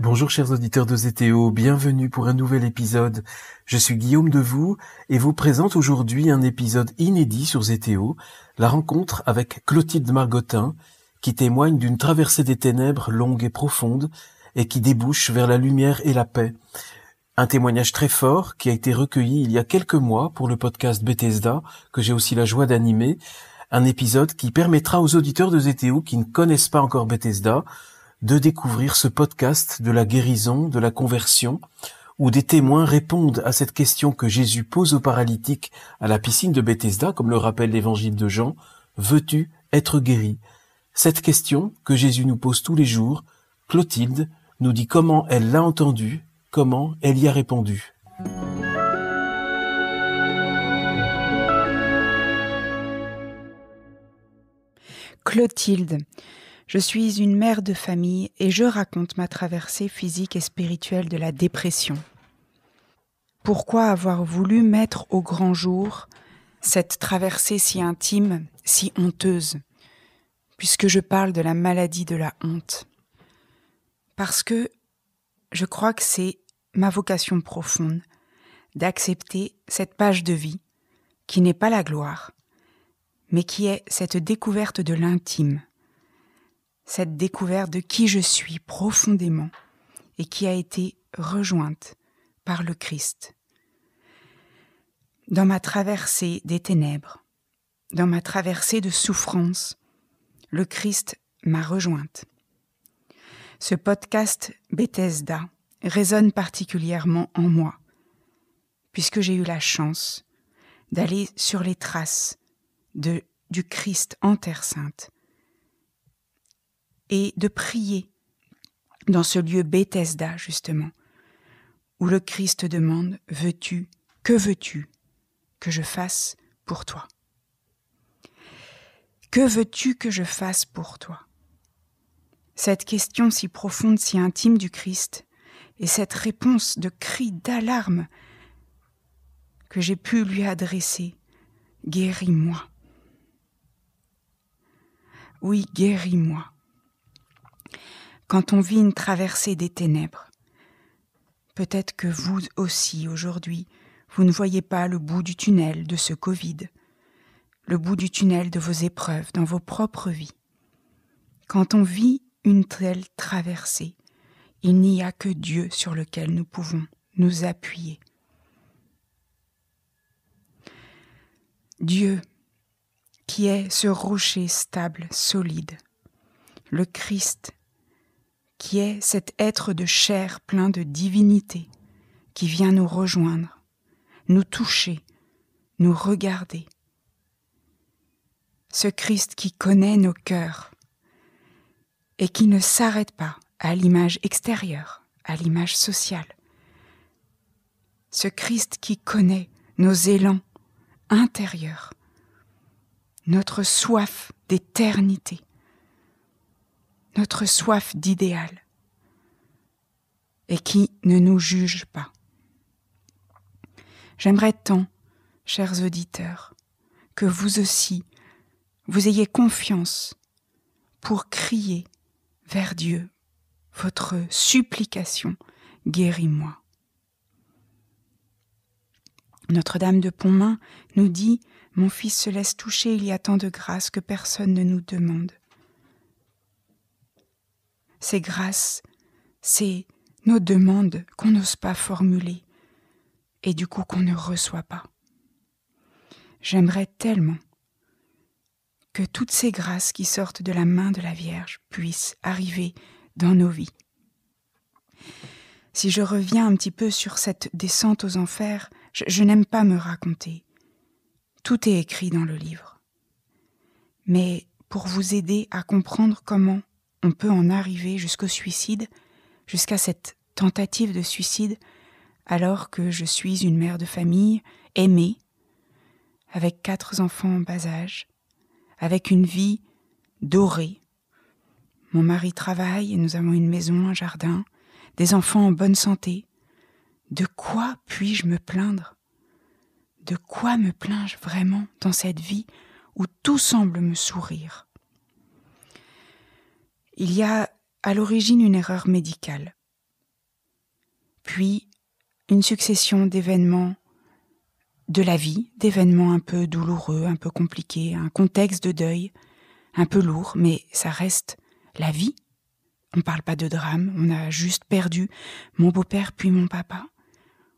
Bonjour chers auditeurs de ZTO, bienvenue pour un nouvel épisode. Je suis Guillaume Devoux et vous présente aujourd'hui un épisode inédit sur ZTO, la rencontre avec Clotilde Margotin, qui témoigne d'une traversée des ténèbres longue et profonde et qui débouche vers la lumière et la paix. Un témoignage très fort qui a été recueilli il y a quelques mois pour le podcast Bethesda, que j'ai aussi la joie d'animer, un épisode qui permettra aux auditeurs de ZTO qui ne connaissent pas encore Bethesda de découvrir ce podcast de la guérison, de la conversion, où des témoins répondent à cette question que Jésus pose aux paralytiques à la piscine de Bethesda, comme le rappelle l'évangile de Jean, Veux-tu être guéri Cette question que Jésus nous pose tous les jours, Clotilde nous dit comment elle l'a entendue, comment elle y a répondu. Clotilde, je suis une mère de famille et je raconte ma traversée physique et spirituelle de la dépression. Pourquoi avoir voulu mettre au grand jour cette traversée si intime, si honteuse, puisque je parle de la maladie de la honte Parce que je crois que c'est ma vocation profonde d'accepter cette page de vie qui n'est pas la gloire, mais qui est cette découverte de l'intime, cette découverte de qui je suis profondément et qui a été rejointe par le Christ. Dans ma traversée des ténèbres, dans ma traversée de souffrance, le Christ m'a rejointe. Ce podcast Bethesda résonne particulièrement en moi, puisque j'ai eu la chance d'aller sur les traces du Christ en Terre Sainte, et de prier dans ce lieu Bethesda, justement, où le Christ demande Veux-tu, que veux-tu que je fasse pour toi Que veux-tu que je fasse pour toi Cette question si profonde, si intime du Christ, et cette réponse de cri d'alarme que j'ai pu lui adresser Guéris-moi. Oui, guéris-moi quand on vit une traversée des ténèbres. Peut-être que vous aussi, aujourd'hui, vous ne voyez pas le bout du tunnel de ce Covid, le bout du tunnel de vos épreuves dans vos propres vies. Quand on vit une telle traversée, il n'y a que Dieu sur lequel nous pouvons nous appuyer. Dieu, qui est ce rocher stable, solide, le Christ qui est cet être de chair plein de divinité, qui vient nous rejoindre, nous toucher, nous regarder. Ce Christ qui connaît nos cœurs et qui ne s'arrête pas à l'image extérieure, à l'image sociale. Ce Christ qui connaît nos élans intérieurs, notre soif d'éternité notre soif d'idéal, et qui ne nous juge pas. J'aimerais tant, chers auditeurs, que vous aussi, vous ayez confiance pour crier vers Dieu votre supplication, guéris-moi. Notre-Dame de Pontmain nous dit Mon fils se laisse toucher, il y a tant de grâce que personne ne nous demande. Ces grâces, c'est nos demandes qu'on n'ose pas formuler et du coup qu'on ne reçoit pas. J'aimerais tellement que toutes ces grâces qui sortent de la main de la Vierge puissent arriver dans nos vies. Si je reviens un petit peu sur cette descente aux enfers, je n'aime pas me raconter. Tout est écrit dans le livre. Mais pour vous aider à comprendre comment on peut en arriver jusqu'au suicide, jusqu'à cette tentative de suicide, alors que je suis une mère de famille aimée, avec quatre enfants en bas âge, avec une vie dorée. Mon mari travaille et nous avons une maison, un jardin, des enfants en bonne santé. De quoi puis-je me plaindre De quoi me plains-je vraiment dans cette vie où tout semble me sourire il y a à l'origine une erreur médicale, puis une succession d'événements de la vie, d'événements un peu douloureux, un peu compliqués, un contexte de deuil, un peu lourd, mais ça reste la vie. On ne parle pas de drame, on a juste perdu mon beau-père puis mon papa.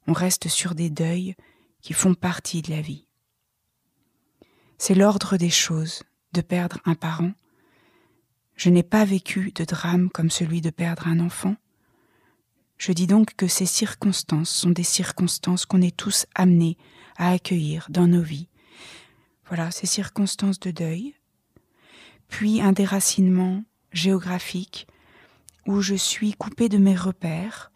On reste sur des deuils qui font partie de la vie. C'est l'ordre des choses de perdre un parent, je n'ai pas vécu de drame comme celui de perdre un enfant. Je dis donc que ces circonstances sont des circonstances qu'on est tous amenés à accueillir dans nos vies. Voilà, ces circonstances de deuil, puis un déracinement géographique où je suis coupé de mes repères.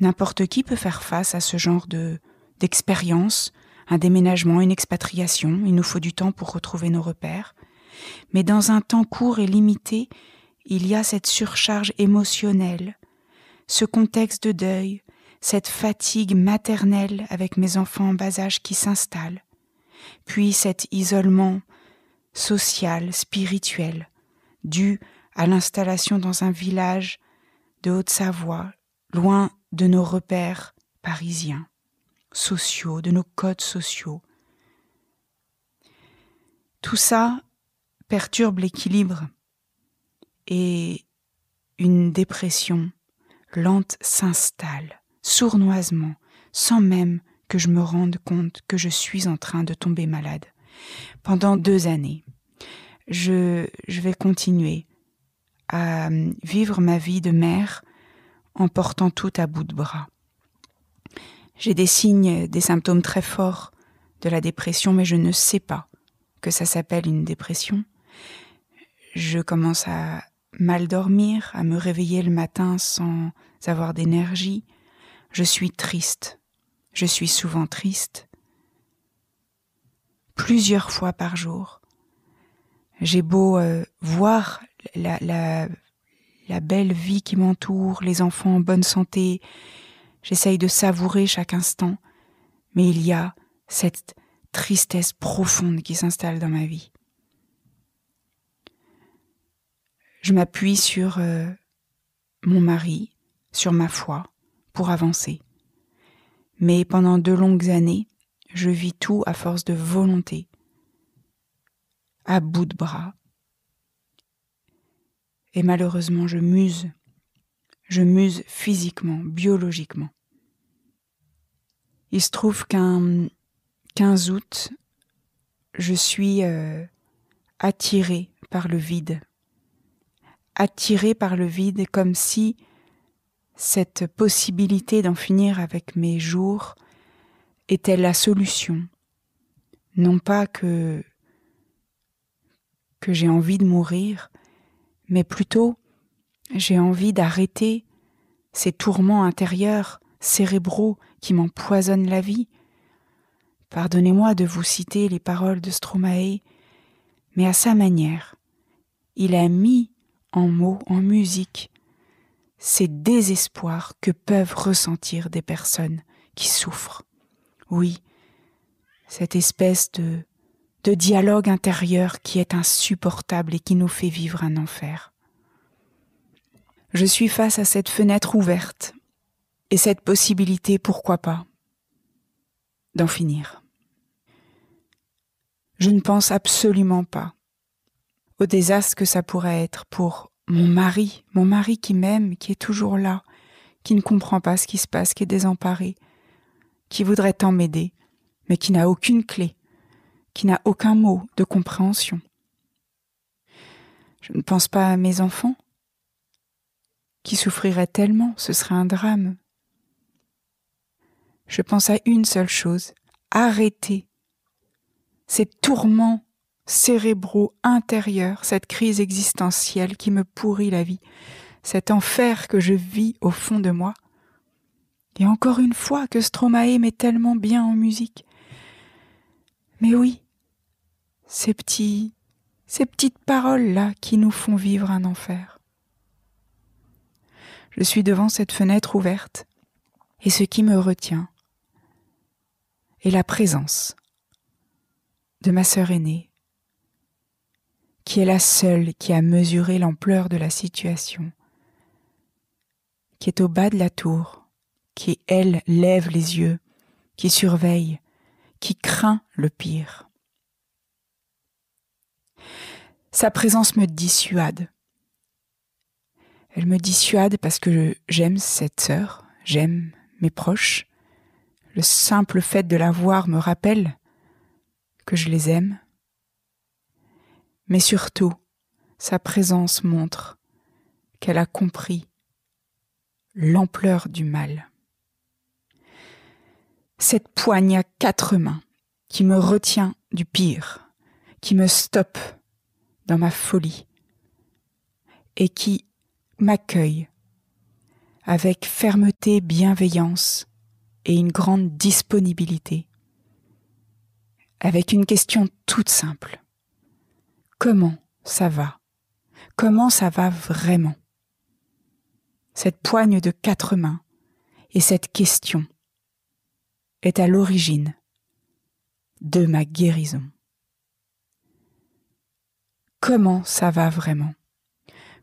N'importe qui peut faire face à ce genre de d'expérience, un déménagement, une expatriation, il nous faut du temps pour retrouver nos repères mais dans un temps court et limité, il y a cette surcharge émotionnelle, ce contexte de deuil, cette fatigue maternelle avec mes enfants en bas âge qui s'installent, puis cet isolement social, spirituel, dû à l'installation dans un village de Haute-Savoie, loin de nos repères parisiens, sociaux, de nos codes sociaux. Tout ça perturbe l'équilibre et une dépression lente s'installe, sournoisement, sans même que je me rende compte que je suis en train de tomber malade. Pendant deux années, je, je vais continuer à euh, vivre ma vie de mère en portant tout à bout de bras. J'ai des signes, des symptômes très forts de la dépression, mais je ne sais pas que ça s'appelle une dépression je commence à mal dormir, à me réveiller le matin sans avoir d'énergie. Je suis triste. Je suis souvent triste. Plusieurs fois par jour. J'ai beau euh, voir la belle vie qui m'entoure, les enfants en bonne santé. J'essaye de savourer chaque instant. Mais il y a cette tristesse profonde qui s'installe dans ma vie. Je m'appuie sur euh, mon mari, sur ma foi, pour avancer. Mais pendant de longues années, je vis tout à force de volonté, à bout de bras. Et malheureusement, je muse. Je muse physiquement, biologiquement. Il se trouve qu'un 15 août, je suis euh, attirée par le vide attiré par le vide, comme si cette possibilité d'en finir avec mes jours était la solution. Non pas que que j'ai envie de mourir, mais plutôt j'ai envie d'arrêter ces tourments intérieurs cérébraux qui m'empoisonnent la vie. Pardonnez-moi de vous citer les paroles de Stromae, mais à sa manière, il a mis en mots, en musique, ces désespoirs que peuvent ressentir des personnes qui souffrent. Oui, cette espèce de, de dialogue intérieur qui est insupportable et qui nous fait vivre un enfer. Je suis face à cette fenêtre ouverte et cette possibilité, pourquoi pas, d'en finir. Je ne pense absolument pas au désastre que ça pourrait être pour mon mari, mon mari qui m'aime, qui est toujours là, qui ne comprend pas ce qui se passe, qui est désemparé, qui voudrait tant m'aider, mais qui n'a aucune clé, qui n'a aucun mot de compréhension. Je ne pense pas à mes enfants, qui souffriraient tellement, ce serait un drame. Je pense à une seule chose, arrêter ces tourments cérébraux intérieurs, cette crise existentielle qui me pourrit la vie, cet enfer que je vis au fond de moi. Et encore une fois que Stromae m'est tellement bien en musique. Mais oui, ces petits, ces petites paroles-là qui nous font vivre un enfer. Je suis devant cette fenêtre ouverte, et ce qui me retient est la présence de ma sœur aînée, qui est la seule qui a mesuré l'ampleur de la situation, qui est au bas de la tour, qui, elle, lève les yeux, qui surveille, qui craint le pire. Sa présence me dissuade. Elle me dissuade parce que j'aime cette sœur, j'aime mes proches. Le simple fait de la voir me rappelle que je les aime, mais surtout, sa présence montre qu'elle a compris l'ampleur du mal. Cette poigne à quatre mains qui me retient du pire, qui me stoppe dans ma folie et qui m'accueille avec fermeté, bienveillance et une grande disponibilité, avec une question toute simple comment ça va Comment ça va vraiment Cette poigne de quatre mains et cette question est à l'origine de ma guérison. Comment ça va vraiment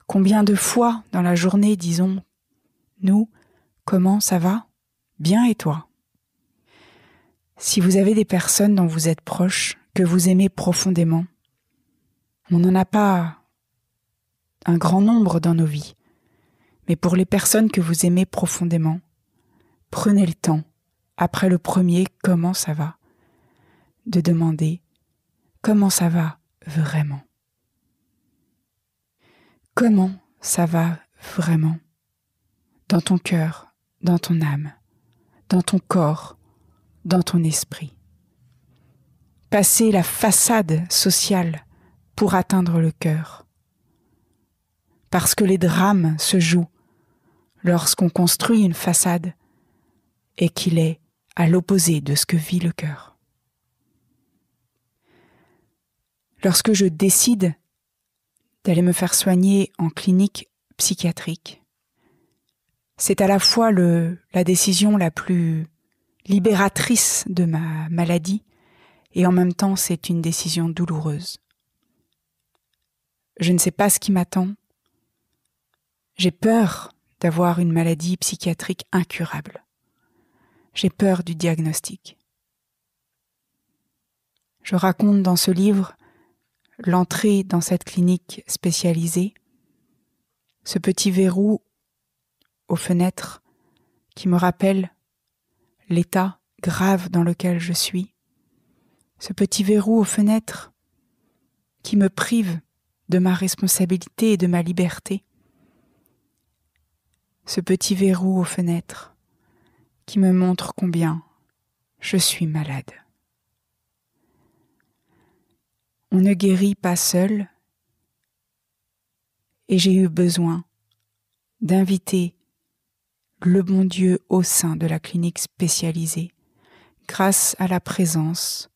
Combien de fois dans la journée disons nous comment ça va Bien et toi Si vous avez des personnes dont vous êtes proche, que vous aimez profondément, on n'en a pas un grand nombre dans nos vies, mais pour les personnes que vous aimez profondément, prenez le temps, après le premier comment ça va, de demander comment ça va vraiment. Comment ça va vraiment dans ton cœur, dans ton âme, dans ton corps, dans ton esprit. Passez la façade sociale pour atteindre le cœur. Parce que les drames se jouent lorsqu'on construit une façade et qu'il est à l'opposé de ce que vit le cœur. Lorsque je décide d'aller me faire soigner en clinique psychiatrique, c'est à la fois le, la décision la plus libératrice de ma maladie et en même temps c'est une décision douloureuse. Je ne sais pas ce qui m'attend. J'ai peur d'avoir une maladie psychiatrique incurable. J'ai peur du diagnostic. Je raconte dans ce livre l'entrée dans cette clinique spécialisée, ce petit verrou aux fenêtres qui me rappelle l'état grave dans lequel je suis, ce petit verrou aux fenêtres qui me prive de ma responsabilité et de ma liberté. Ce petit verrou aux fenêtres qui me montre combien je suis malade. On ne guérit pas seul et j'ai eu besoin d'inviter le bon Dieu au sein de la clinique spécialisée grâce à la présence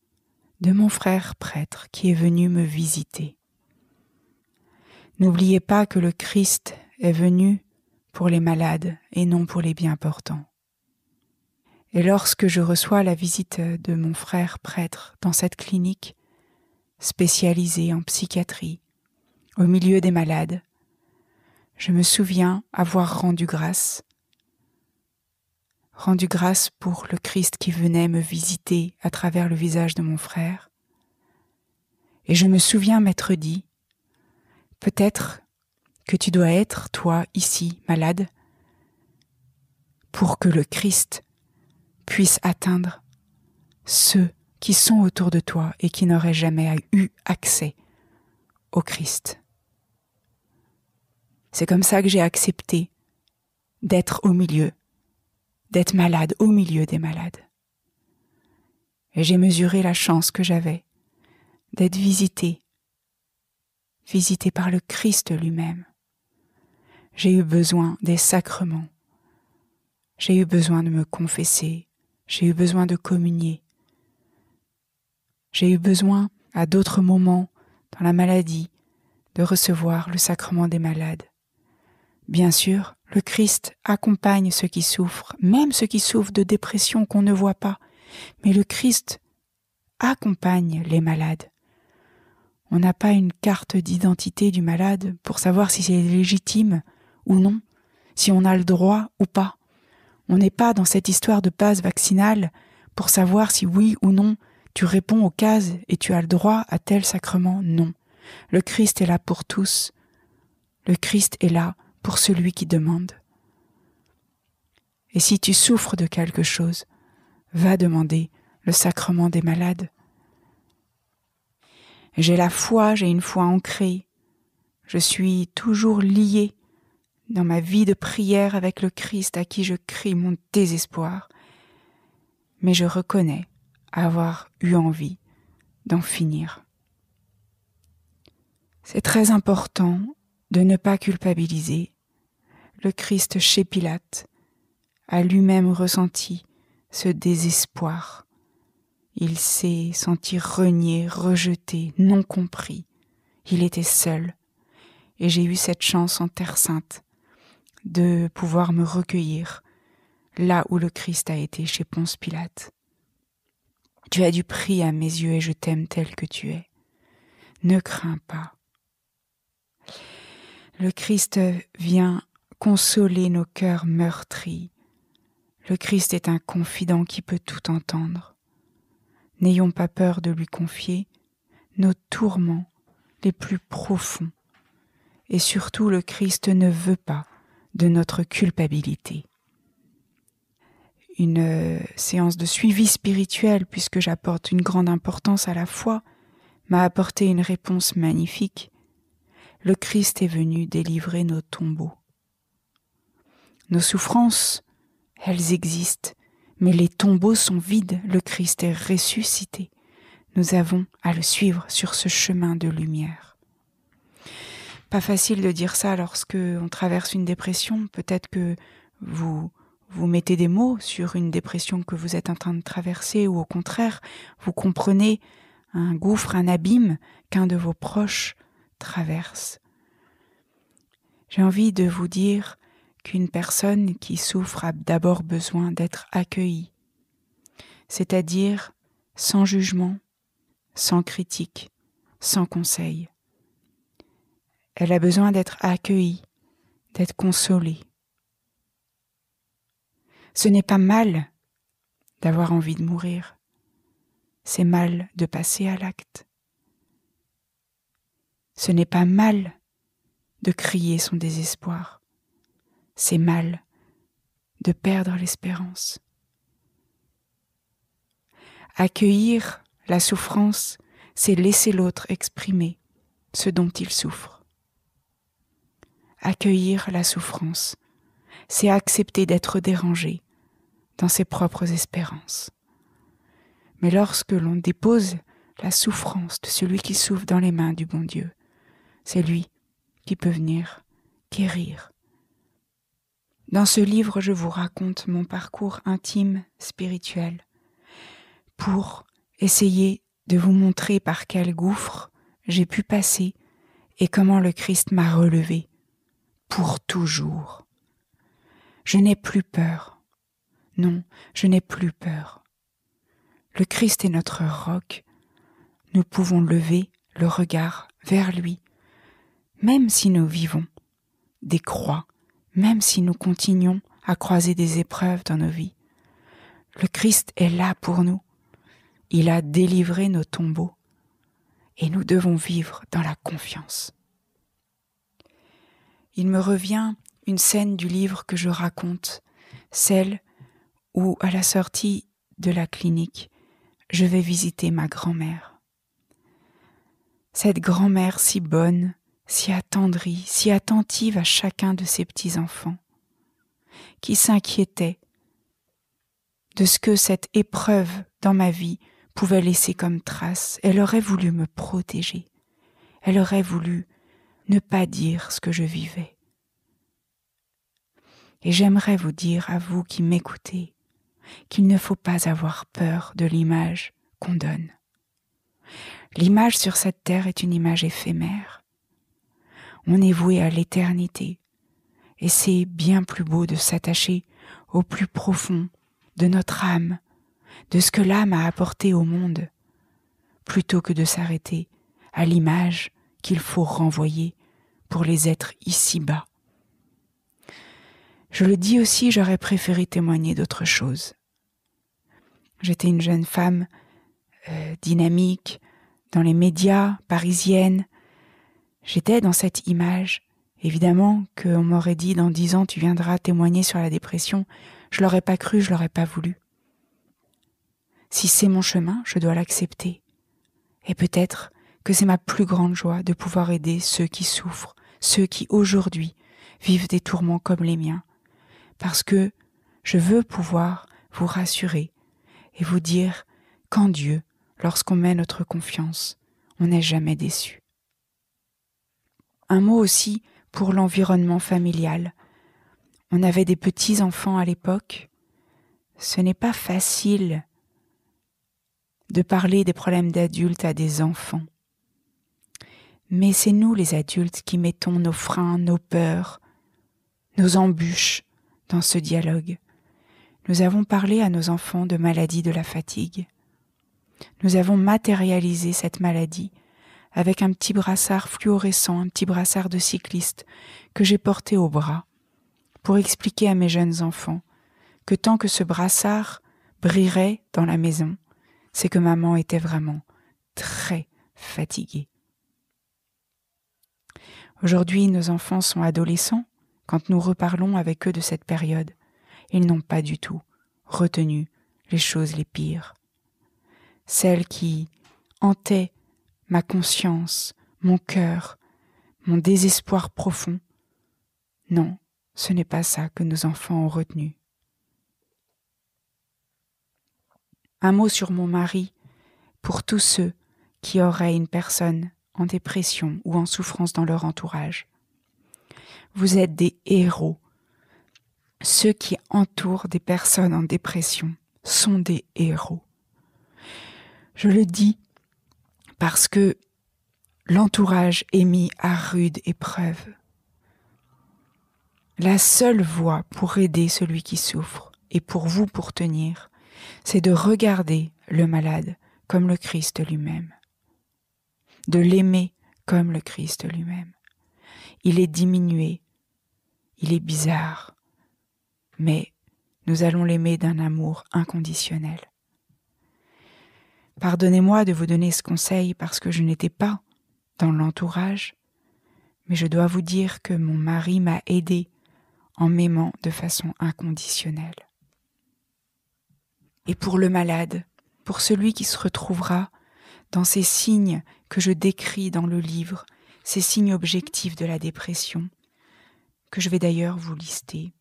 de mon frère prêtre qui est venu me visiter. N'oubliez pas que le Christ est venu pour les malades et non pour les bien portants. Et lorsque je reçois la visite de mon frère prêtre dans cette clinique spécialisée en psychiatrie, au milieu des malades, je me souviens avoir rendu grâce, rendu grâce pour le Christ qui venait me visiter à travers le visage de mon frère, et je me souviens m'être dit, Peut-être que tu dois être, toi, ici, malade, pour que le Christ puisse atteindre ceux qui sont autour de toi et qui n'auraient jamais eu accès au Christ. C'est comme ça que j'ai accepté d'être au milieu, d'être malade au milieu des malades. Et j'ai mesuré la chance que j'avais d'être visitée visité par le Christ lui-même. J'ai eu besoin des sacrements. J'ai eu besoin de me confesser. J'ai eu besoin de communier. J'ai eu besoin, à d'autres moments, dans la maladie, de recevoir le sacrement des malades. Bien sûr, le Christ accompagne ceux qui souffrent, même ceux qui souffrent de dépression qu'on ne voit pas, mais le Christ accompagne les malades. On n'a pas une carte d'identité du malade pour savoir si c'est légitime ou non, si on a le droit ou pas. On n'est pas dans cette histoire de passe vaccinale pour savoir si oui ou non tu réponds aux cases et tu as le droit à tel sacrement. Non. Le Christ est là pour tous. Le Christ est là pour celui qui demande. Et si tu souffres de quelque chose, va demander le sacrement des malades. J'ai la foi, j'ai une foi ancrée. Je suis toujours lié dans ma vie de prière avec le Christ à qui je crie mon désespoir. Mais je reconnais avoir eu envie d'en finir. C'est très important de ne pas culpabiliser. Le Christ chez Pilate a lui-même ressenti ce désespoir. Il s'est senti renié, rejeté, non compris. Il était seul. Et j'ai eu cette chance en Terre Sainte de pouvoir me recueillir là où le Christ a été chez Ponce Pilate. Tu as du prix à mes yeux et je t'aime tel que tu es. Ne crains pas. Le Christ vient consoler nos cœurs meurtris. Le Christ est un confident qui peut tout entendre. N'ayons pas peur de lui confier nos tourments les plus profonds. Et surtout, le Christ ne veut pas de notre culpabilité. Une euh, séance de suivi spirituel, puisque j'apporte une grande importance à la foi, m'a apporté une réponse magnifique. Le Christ est venu délivrer nos tombeaux. Nos souffrances, elles existent, mais les tombeaux sont vides, le Christ est ressuscité. Nous avons à le suivre sur ce chemin de lumière. Pas facile de dire ça lorsque on traverse une dépression, peut-être que vous vous mettez des mots sur une dépression que vous êtes en train de traverser ou au contraire, vous comprenez un gouffre, un abîme qu'un de vos proches traverse. J'ai envie de vous dire qu'une personne qui souffre a d'abord besoin d'être accueillie, c'est-à-dire sans jugement, sans critique, sans conseil. Elle a besoin d'être accueillie, d'être consolée. Ce n'est pas mal d'avoir envie de mourir, c'est mal de passer à l'acte. Ce n'est pas mal de crier son désespoir c'est mal de perdre l'espérance. Accueillir la souffrance, c'est laisser l'autre exprimer ce dont il souffre. Accueillir la souffrance, c'est accepter d'être dérangé dans ses propres espérances. Mais lorsque l'on dépose la souffrance de celui qui souffre dans les mains du bon Dieu, c'est lui qui peut venir guérir dans ce livre, je vous raconte mon parcours intime spirituel pour essayer de vous montrer par quel gouffre j'ai pu passer et comment le Christ m'a relevé pour toujours. Je n'ai plus peur. Non, je n'ai plus peur. Le Christ est notre roc. Nous pouvons lever le regard vers lui, même si nous vivons des croix même si nous continuons à croiser des épreuves dans nos vies. Le Christ est là pour nous. Il a délivré nos tombeaux et nous devons vivre dans la confiance. Il me revient une scène du livre que je raconte, celle où, à la sortie de la clinique, je vais visiter ma grand-mère. Cette grand-mère si bonne, si attendrie, si attentive à chacun de ses petits-enfants, qui s'inquiétait de ce que cette épreuve dans ma vie pouvait laisser comme trace. Elle aurait voulu me protéger, elle aurait voulu ne pas dire ce que je vivais. Et j'aimerais vous dire à vous qui m'écoutez qu'il ne faut pas avoir peur de l'image qu'on donne. L'image sur cette terre est une image éphémère on est voué à l'éternité. Et c'est bien plus beau de s'attacher au plus profond de notre âme, de ce que l'âme a apporté au monde, plutôt que de s'arrêter à l'image qu'il faut renvoyer pour les êtres ici-bas. Je le dis aussi, j'aurais préféré témoigner d'autre chose. J'étais une jeune femme euh, dynamique, dans les médias, parisiennes, J'étais dans cette image. Évidemment qu'on m'aurait dit dans dix ans tu viendras témoigner sur la dépression, je l'aurais pas cru, je l'aurais pas voulu. Si c'est mon chemin, je dois l'accepter. Et peut-être que c'est ma plus grande joie de pouvoir aider ceux qui souffrent, ceux qui aujourd'hui vivent des tourments comme les miens, parce que je veux pouvoir vous rassurer et vous dire qu'en Dieu, lorsqu'on met notre confiance, on n'est jamais déçu un mot aussi pour l'environnement familial. On avait des petits-enfants à l'époque. Ce n'est pas facile de parler des problèmes d'adultes à des enfants. Mais c'est nous les adultes qui mettons nos freins, nos peurs, nos embûches dans ce dialogue. Nous avons parlé à nos enfants de maladie de la fatigue. Nous avons matérialisé cette maladie avec un petit brassard fluorescent, un petit brassard de cycliste que j'ai porté au bras, pour expliquer à mes jeunes enfants que tant que ce brassard brillerait dans la maison, c'est que maman était vraiment très fatiguée. Aujourd'hui, nos enfants sont adolescents. Quand nous reparlons avec eux de cette période, ils n'ont pas du tout retenu les choses les pires, celles qui hantaient ma conscience, mon cœur, mon désespoir profond. Non, ce n'est pas ça que nos enfants ont retenu. Un mot sur mon mari, pour tous ceux qui auraient une personne en dépression ou en souffrance dans leur entourage. Vous êtes des héros. Ceux qui entourent des personnes en dépression sont des héros. Je le dis parce que l'entourage est mis à rude épreuve. La seule voie pour aider celui qui souffre et pour vous pour tenir, c'est de regarder le malade comme le Christ lui-même, de l'aimer comme le Christ lui-même. Il est diminué, il est bizarre, mais nous allons l'aimer d'un amour inconditionnel. Pardonnez-moi de vous donner ce conseil parce que je n'étais pas dans l'entourage, mais je dois vous dire que mon mari m'a aidé en m'aimant de façon inconditionnelle. Et pour le malade, pour celui qui se retrouvera dans ces signes que je décris dans le livre, ces signes objectifs de la dépression, que je vais d'ailleurs vous lister.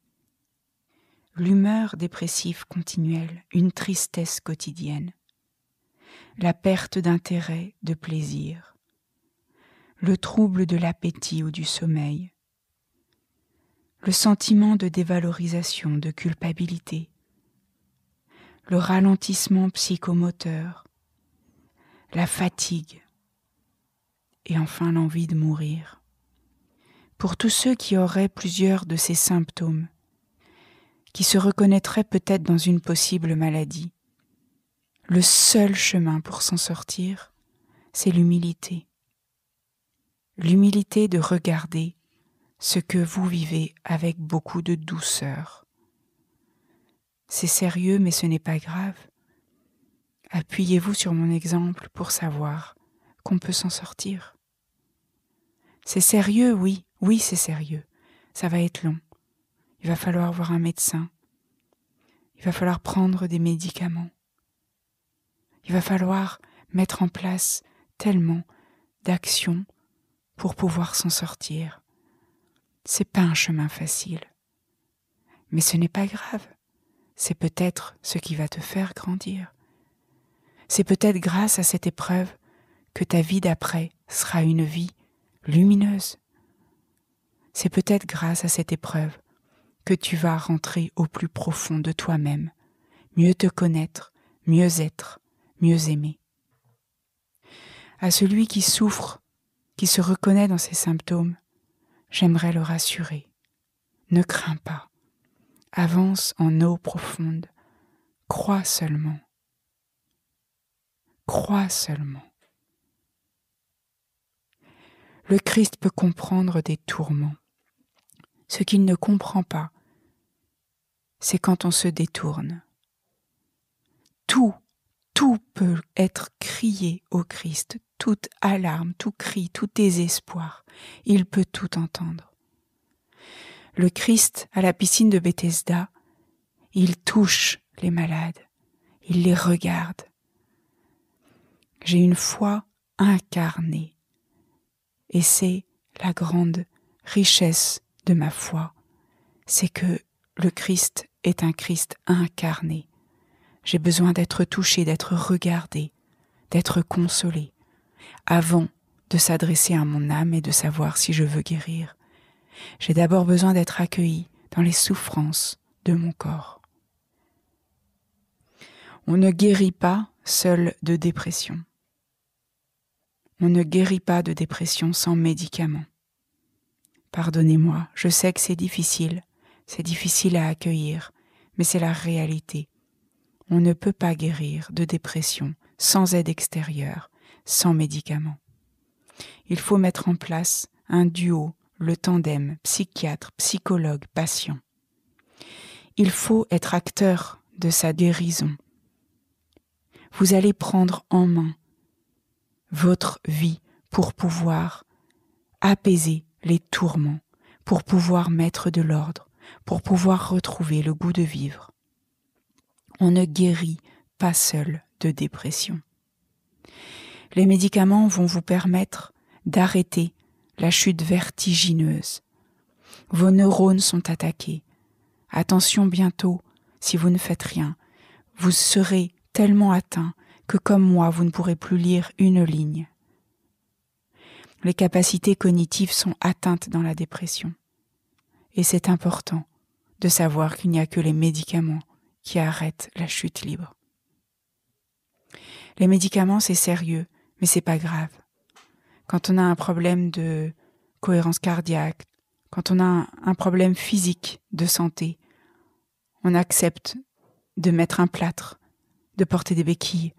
L'humeur dépressive continuelle, une tristesse quotidienne, la perte d'intérêt, de plaisir, le trouble de l'appétit ou du sommeil, le sentiment de dévalorisation, de culpabilité, le ralentissement psychomoteur, la fatigue et enfin l'envie de mourir. Pour tous ceux qui auraient plusieurs de ces symptômes, qui se reconnaîtraient peut-être dans une possible maladie, le seul chemin pour s'en sortir, c'est l'humilité. L'humilité de regarder ce que vous vivez avec beaucoup de douceur. C'est sérieux, mais ce n'est pas grave. Appuyez-vous sur mon exemple pour savoir qu'on peut s'en sortir. C'est sérieux, oui, oui, c'est sérieux. Ça va être long. Il va falloir voir un médecin. Il va falloir prendre des médicaments. Il va falloir mettre en place tellement d'actions pour pouvoir s'en sortir. C'est pas un chemin facile. Mais ce n'est pas grave. C'est peut-être ce qui va te faire grandir. C'est peut-être grâce à cette épreuve que ta vie d'après sera une vie lumineuse. C'est peut-être grâce à cette épreuve que tu vas rentrer au plus profond de toi-même, mieux te connaître, mieux être, mieux aimé. À celui qui souffre, qui se reconnaît dans ses symptômes, j'aimerais le rassurer. Ne crains pas, avance en eau profonde, crois seulement. Crois seulement. Le Christ peut comprendre des tourments. Ce qu'il ne comprend pas, c'est quand on se détourne. Tout tout peut être crié au Christ, toute alarme, tout cri, tout désespoir. Il peut tout entendre. Le Christ, à la piscine de Bethesda, il touche les malades, il les regarde. J'ai une foi incarnée, et c'est la grande richesse de ma foi, c'est que le Christ est un Christ incarné. J'ai besoin d'être touché, d'être regardé, d'être consolé, avant de s'adresser à mon âme et de savoir si je veux guérir. J'ai d'abord besoin d'être accueilli dans les souffrances de mon corps. On ne guérit pas seul de dépression. On ne guérit pas de dépression sans médicaments. Pardonnez-moi, je sais que c'est difficile, c'est difficile à accueillir, mais c'est la réalité on ne peut pas guérir de dépression sans aide extérieure, sans médicaments. Il faut mettre en place un duo, le tandem psychiatre, psychologue, patient. Il faut être acteur de sa guérison. Vous allez prendre en main votre vie pour pouvoir apaiser les tourments, pour pouvoir mettre de l'ordre, pour pouvoir retrouver le goût de vivre. On ne guérit pas seul de dépression. Les médicaments vont vous permettre d'arrêter la chute vertigineuse. Vos neurones sont attaqués. Attention bientôt, si vous ne faites rien, vous serez tellement atteint que comme moi, vous ne pourrez plus lire une ligne. Les capacités cognitives sont atteintes dans la dépression. Et c'est important de savoir qu'il n'y a que les médicaments qui arrête la chute libre. Les médicaments, c'est sérieux, mais c'est pas grave. Quand on a un problème de cohérence cardiaque, quand on a un problème physique de santé, on accepte de mettre un plâtre, de porter des béquilles.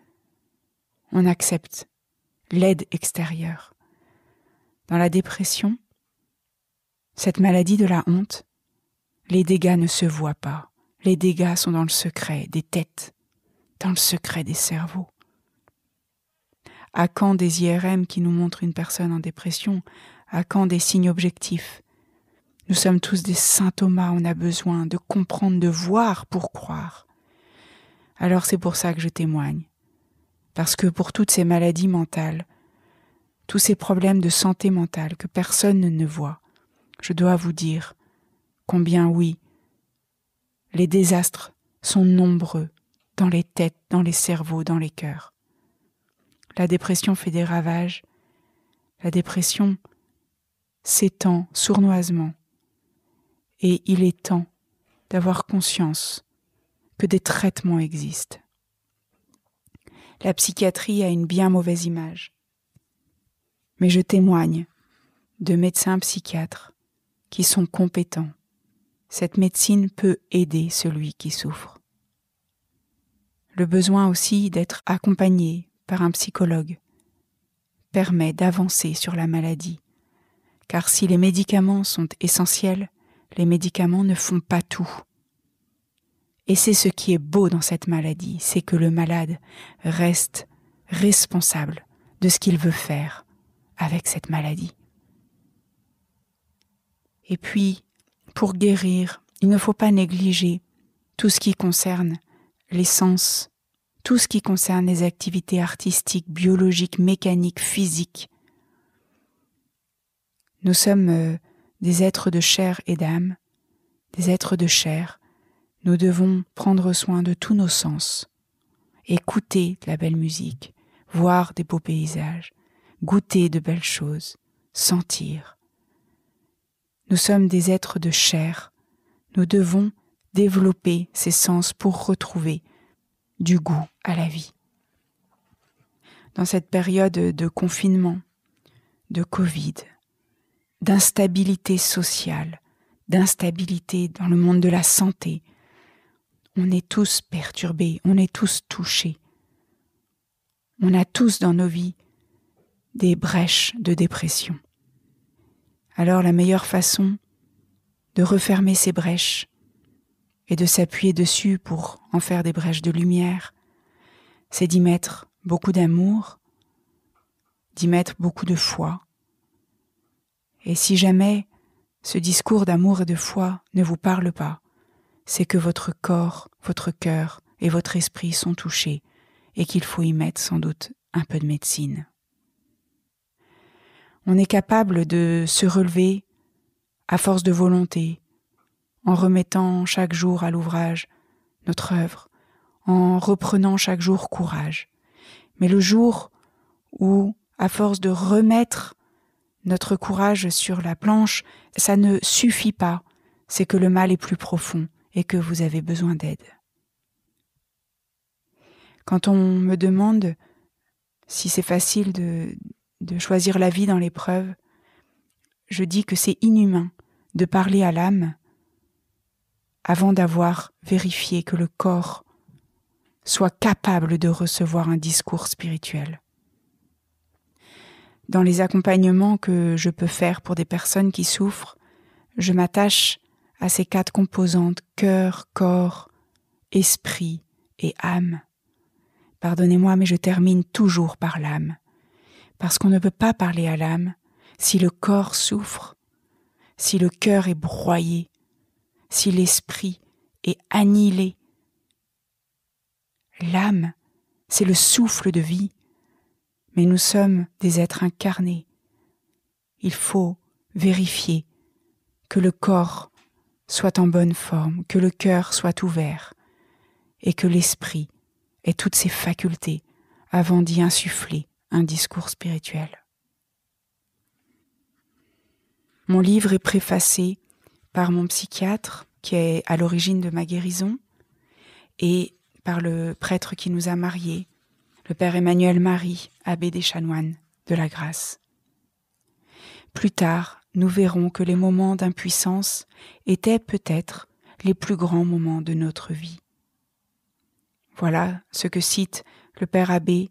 On accepte l'aide extérieure. Dans la dépression, cette maladie de la honte, les dégâts ne se voient pas. Les dégâts sont dans le secret des têtes, dans le secret des cerveaux. À quand des IRM qui nous montrent une personne en dépression À quand des signes objectifs Nous sommes tous des saint Thomas, on a besoin de comprendre, de voir pour croire. Alors c'est pour ça que je témoigne. Parce que pour toutes ces maladies mentales, tous ces problèmes de santé mentale que personne ne voit, je dois vous dire combien oui, les désastres sont nombreux dans les têtes, dans les cerveaux, dans les cœurs. La dépression fait des ravages. La dépression s'étend sournoisement. Et il est temps d'avoir conscience que des traitements existent. La psychiatrie a une bien mauvaise image. Mais je témoigne de médecins psychiatres qui sont compétents cette médecine peut aider celui qui souffre. Le besoin aussi d'être accompagné par un psychologue permet d'avancer sur la maladie, car si les médicaments sont essentiels, les médicaments ne font pas tout. Et c'est ce qui est beau dans cette maladie, c'est que le malade reste responsable de ce qu'il veut faire avec cette maladie. Et puis, pour guérir, il ne faut pas négliger tout ce qui concerne les sens, tout ce qui concerne les activités artistiques, biologiques, mécaniques, physiques. Nous sommes euh, des êtres de chair et d'âme, des êtres de chair. Nous devons prendre soin de tous nos sens, écouter de la belle musique, voir des beaux paysages, goûter de belles choses, sentir. Nous sommes des êtres de chair. Nous devons développer ces sens pour retrouver du goût à la vie. Dans cette période de confinement, de Covid, d'instabilité sociale, d'instabilité dans le monde de la santé, on est tous perturbés, on est tous touchés. On a tous dans nos vies des brèches de dépression. Alors la meilleure façon de refermer ces brèches et de s'appuyer dessus pour en faire des brèches de lumière, c'est d'y mettre beaucoup d'amour, d'y mettre beaucoup de foi. Et si jamais ce discours d'amour et de foi ne vous parle pas, c'est que votre corps, votre cœur et votre esprit sont touchés et qu'il faut y mettre sans doute un peu de médecine on est capable de se relever à force de volonté, en remettant chaque jour à l'ouvrage notre œuvre, en reprenant chaque jour courage. Mais le jour où, à force de remettre notre courage sur la planche, ça ne suffit pas, c'est que le mal est plus profond et que vous avez besoin d'aide. Quand on me demande si c'est facile de, de choisir la vie dans l'épreuve, je dis que c'est inhumain de parler à l'âme avant d'avoir vérifié que le corps soit capable de recevoir un discours spirituel. Dans les accompagnements que je peux faire pour des personnes qui souffrent, je m'attache à ces quatre composantes cœur, corps, esprit et âme. Pardonnez-moi, mais je termine toujours par l'âme parce qu'on ne peut pas parler à l'âme si le corps souffre, si le cœur est broyé, si l'esprit est annihilé. L'âme, c'est le souffle de vie, mais nous sommes des êtres incarnés. Il faut vérifier que le corps soit en bonne forme, que le cœur soit ouvert et que l'esprit ait toutes ses facultés avant d'y insuffler un discours spirituel. Mon livre est préfacé par mon psychiatre qui est à l'origine de ma guérison et par le prêtre qui nous a mariés, le père Emmanuel Marie, abbé des chanoines de la grâce. Plus tard, nous verrons que les moments d'impuissance étaient peut-être les plus grands moments de notre vie. Voilà ce que cite le père abbé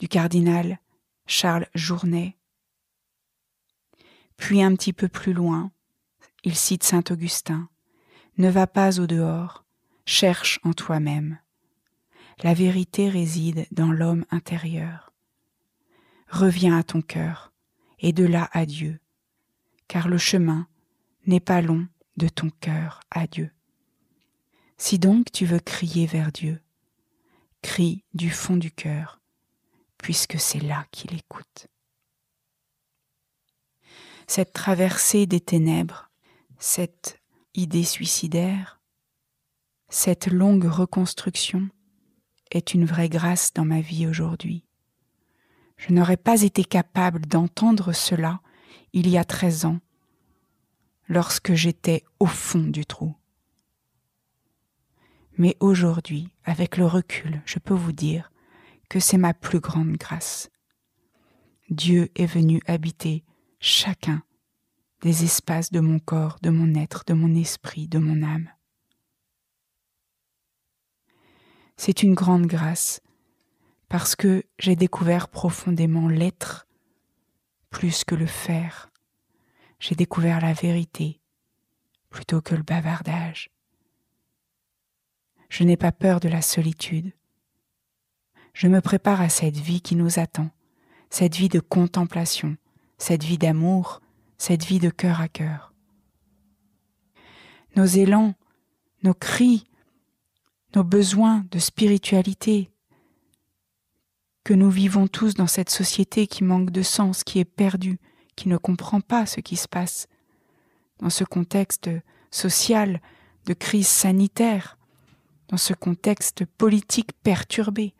du cardinal Charles Journet. Puis un petit peu plus loin, il cite Saint Augustin. Ne va pas au dehors, cherche en toi-même. La vérité réside dans l'homme intérieur. Reviens à ton cœur, et de là à Dieu, car le chemin n'est pas long de ton cœur à Dieu. Si donc tu veux crier vers Dieu, crie du fond du cœur, puisque c'est là qu'il écoute. Cette traversée des ténèbres, cette idée suicidaire, cette longue reconstruction est une vraie grâce dans ma vie aujourd'hui. Je n'aurais pas été capable d'entendre cela il y a 13 ans, lorsque j'étais au fond du trou. Mais aujourd'hui, avec le recul, je peux vous dire que c'est ma plus grande grâce. Dieu est venu habiter chacun des espaces de mon corps, de mon être, de mon esprit, de mon âme. C'est une grande grâce parce que j'ai découvert profondément l'être plus que le faire. J'ai découvert la vérité plutôt que le bavardage. Je n'ai pas peur de la solitude je me prépare à cette vie qui nous attend, cette vie de contemplation, cette vie d'amour, cette vie de cœur à cœur. Nos élans, nos cris, nos besoins de spiritualité que nous vivons tous dans cette société qui manque de sens, qui est perdue, qui ne comprend pas ce qui se passe dans ce contexte social de crise sanitaire, dans ce contexte politique perturbé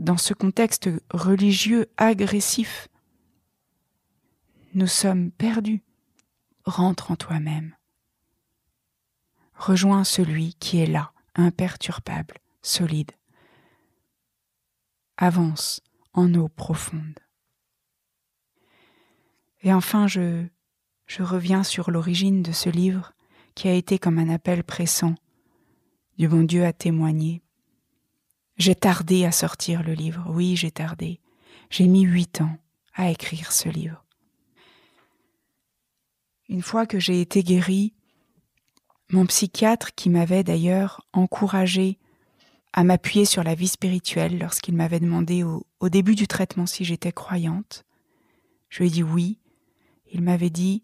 dans ce contexte religieux agressif. Nous sommes perdus. Rentre en toi-même. Rejoins celui qui est là, imperturbable, solide. Avance en eau profonde. Et enfin, je, je reviens sur l'origine de ce livre qui a été comme un appel pressant du bon Dieu à témoigner j'ai tardé à sortir le livre, oui, j'ai tardé. J'ai mis huit ans à écrire ce livre. Une fois que j'ai été guérie, mon psychiatre, qui m'avait d'ailleurs encouragé à m'appuyer sur la vie spirituelle lorsqu'il m'avait demandé au, au, début du traitement si j'étais croyante, je lui ai dit oui. Il m'avait dit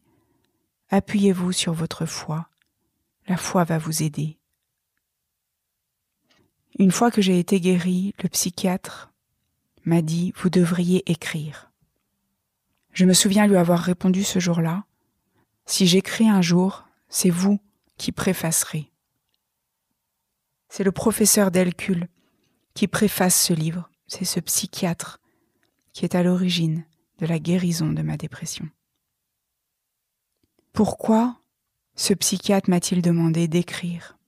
Appuyez-vous sur votre foi, la foi va vous aider. Une fois que j'ai été guérie, le psychiatre m'a dit Vous devriez écrire. Je me souviens lui avoir répondu ce jour-là Si j'écris un jour, c'est vous qui préfacerez. C'est le professeur d'Elcule qui préface ce livre. C'est ce psychiatre qui est à l'origine de la guérison de ma dépression. Pourquoi ce psychiatre m'a-t-il demandé d'écrire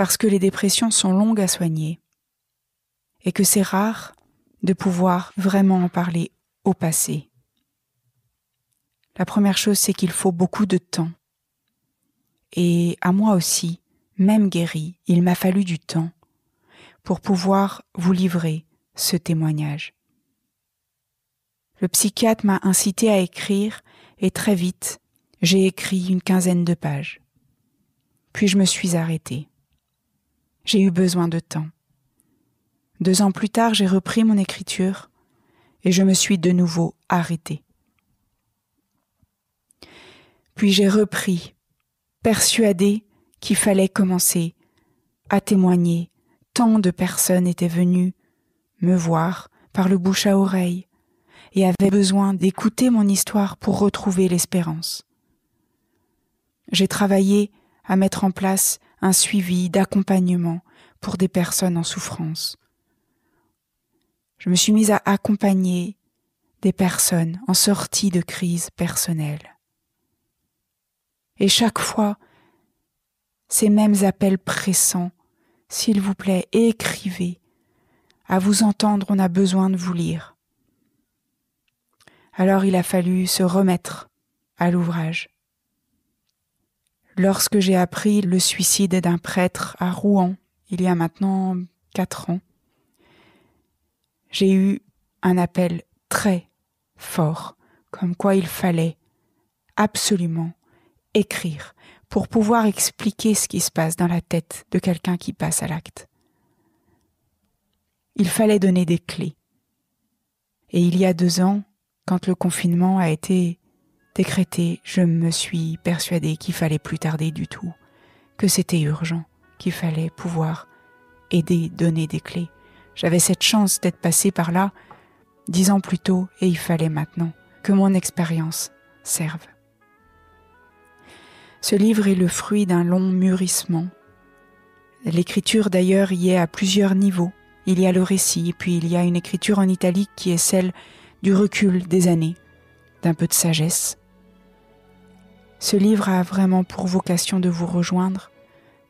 parce que les dépressions sont longues à soigner et que c'est rare de pouvoir vraiment en parler au passé. La première chose, c'est qu'il faut beaucoup de temps. Et à moi aussi, même guéri, il m'a fallu du temps pour pouvoir vous livrer ce témoignage. Le psychiatre m'a incité à écrire et très vite, j'ai écrit une quinzaine de pages. Puis je me suis arrêtée. J'ai eu besoin de temps. Deux ans plus tard, j'ai repris mon écriture et je me suis de nouveau arrêtée. Puis j'ai repris, persuadée qu'il fallait commencer à témoigner. Tant de personnes étaient venues me voir par le bouche à oreille et avaient besoin d'écouter mon histoire pour retrouver l'espérance. J'ai travaillé à mettre en place un suivi d'accompagnement pour des personnes en souffrance. Je me suis mise à accompagner des personnes en sortie de crise personnelle. Et chaque fois, ces mêmes appels pressants, s'il vous plaît, écrivez. À vous entendre, on a besoin de vous lire. Alors il a fallu se remettre à l'ouvrage lorsque j'ai appris le suicide d'un prêtre à Rouen, il y a maintenant quatre ans, j'ai eu un appel très fort, comme quoi il fallait absolument écrire pour pouvoir expliquer ce qui se passe dans la tête de quelqu'un qui passe à l'acte. Il fallait donner des clés. Et il y a deux ans, quand le confinement a été décrété, je me suis persuadée qu'il fallait plus tarder du tout, que c'était urgent, qu'il fallait pouvoir aider, donner des clés. J'avais cette chance d'être passée par là dix ans plus tôt et il fallait maintenant que mon expérience serve. Ce livre est le fruit d'un long mûrissement. L'écriture d'ailleurs y est à plusieurs niveaux. Il y a le récit, et puis il y a une écriture en italique qui est celle du recul des années, d'un peu de sagesse. Ce livre a vraiment pour vocation de vous rejoindre,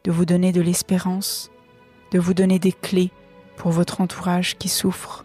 de vous donner de l'espérance, de vous donner des clés pour votre entourage qui souffre.